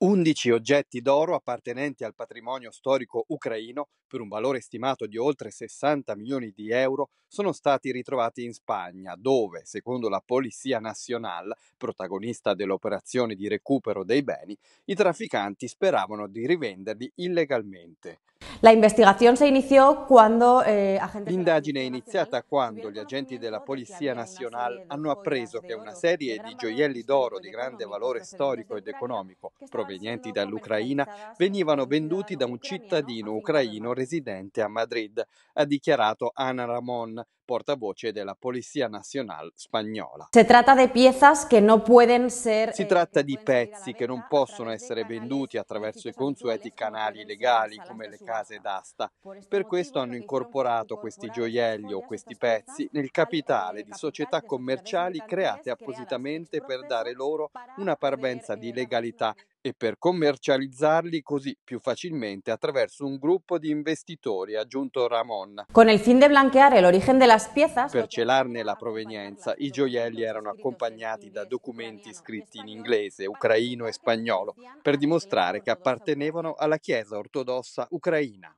11 oggetti d'oro appartenenti al patrimonio storico ucraino, per un valore stimato di oltre 60 milioni di euro, sono stati ritrovati in Spagna, dove, secondo la Polizia Nacional, protagonista dell'operazione di recupero dei beni, i trafficanti speravano di rivenderli illegalmente. Quando, eh, L'indagine è iniziata quando gli agenti della Polizia Nacional hanno appreso che una serie di gioielli d'oro di grande valore storico ed economico, provenienti dall'Ucraina venivano venduti da un cittadino ucraino residente a Madrid, ha dichiarato Ana Ramon, portavoce della Polizia Nazionale spagnola. Si eh, tratta di pezzi che non possono essere venduti attraverso i consueti canali legali come le case d'asta. Per questo hanno incorporato questi gioielli o questi pezzi nel capitale di società commerciali create appositamente per dare loro una parvenza di eh, legalità e per commercializzarli così più facilmente attraverso un gruppo di investitori, ha aggiunto Ramon. Con il fin de blanquear l'origine delle de piezas. Per celarne la provenienza, i gioielli erano accompagnati da documenti scritti in inglese, ucraino e spagnolo, per dimostrare che appartenevano alla Chiesa ortodossa ucraina.